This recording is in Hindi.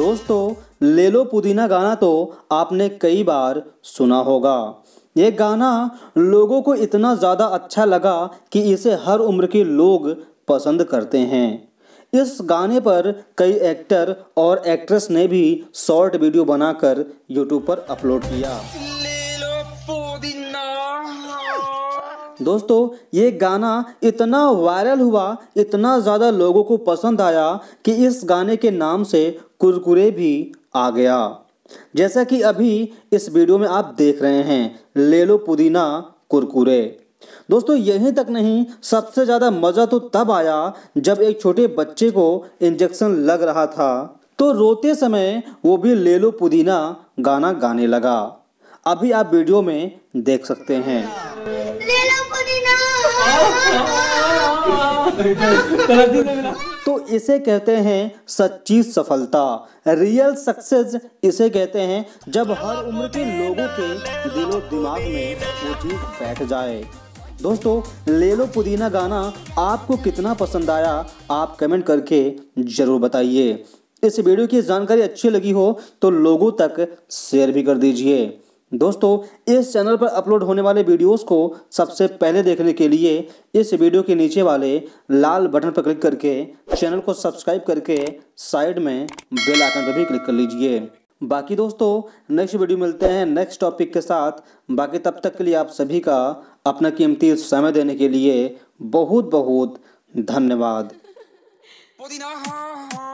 दोस्तों ले लो पुदीना गाना तो आपने कई बार सुना होगा ये गाना लोगों को इतना ज़्यादा अच्छा लगा कि इसे हर उम्र के लोग पसंद करते हैं इस गाने पर कई एक्टर और एक्ट्रेस ने भी शॉर्ट वीडियो बनाकर यूट्यूब पर अपलोड किया दोस्तों ये गाना इतना वायरल हुआ इतना ज़्यादा लोगों को पसंद आया कि इस गाने के नाम से कुरकुरे भी आ गया जैसा कि अभी इस वीडियो में आप देख रहे हैं ले लो पुदीना कुरकुरे दोस्तों यहीं तक नहीं सबसे ज़्यादा मज़ा तो तब आया जब एक छोटे बच्चे को इंजेक्शन लग रहा था तो रोते समय वो भी ले लो पुदीना गाना गाने लगा अभी आप वीडियो में देख सकते हैं ले लो पुदीना तो इसे कहते हैं सच्ची सफलता रियल सक्सेस इसे कहते हैं जब हर उम्र के लोगों के दिलो दिमाग में वो चीज़ बैठ जाए दोस्तों ले लो पुदीना गाना आपको कितना पसंद आया आप कमेंट करके ज़रूर बताइए इस वीडियो की जानकारी अच्छी लगी हो तो लोगों तक शेयर भी कर दीजिए दोस्तों इस चैनल पर अपलोड होने वाले वीडियोस को सबसे पहले देखने के लिए इस वीडियो के नीचे वाले लाल बटन पर क्लिक करके चैनल को सब्सक्राइब करके साइड में बेल आइकन पर भी क्लिक कर लीजिए बाकी दोस्तों नेक्स्ट वीडियो मिलते हैं नेक्स्ट टॉपिक के साथ बाकी तब तक के लिए आप सभी का अपना कीमती समय देने के लिए बहुत बहुत धन्यवाद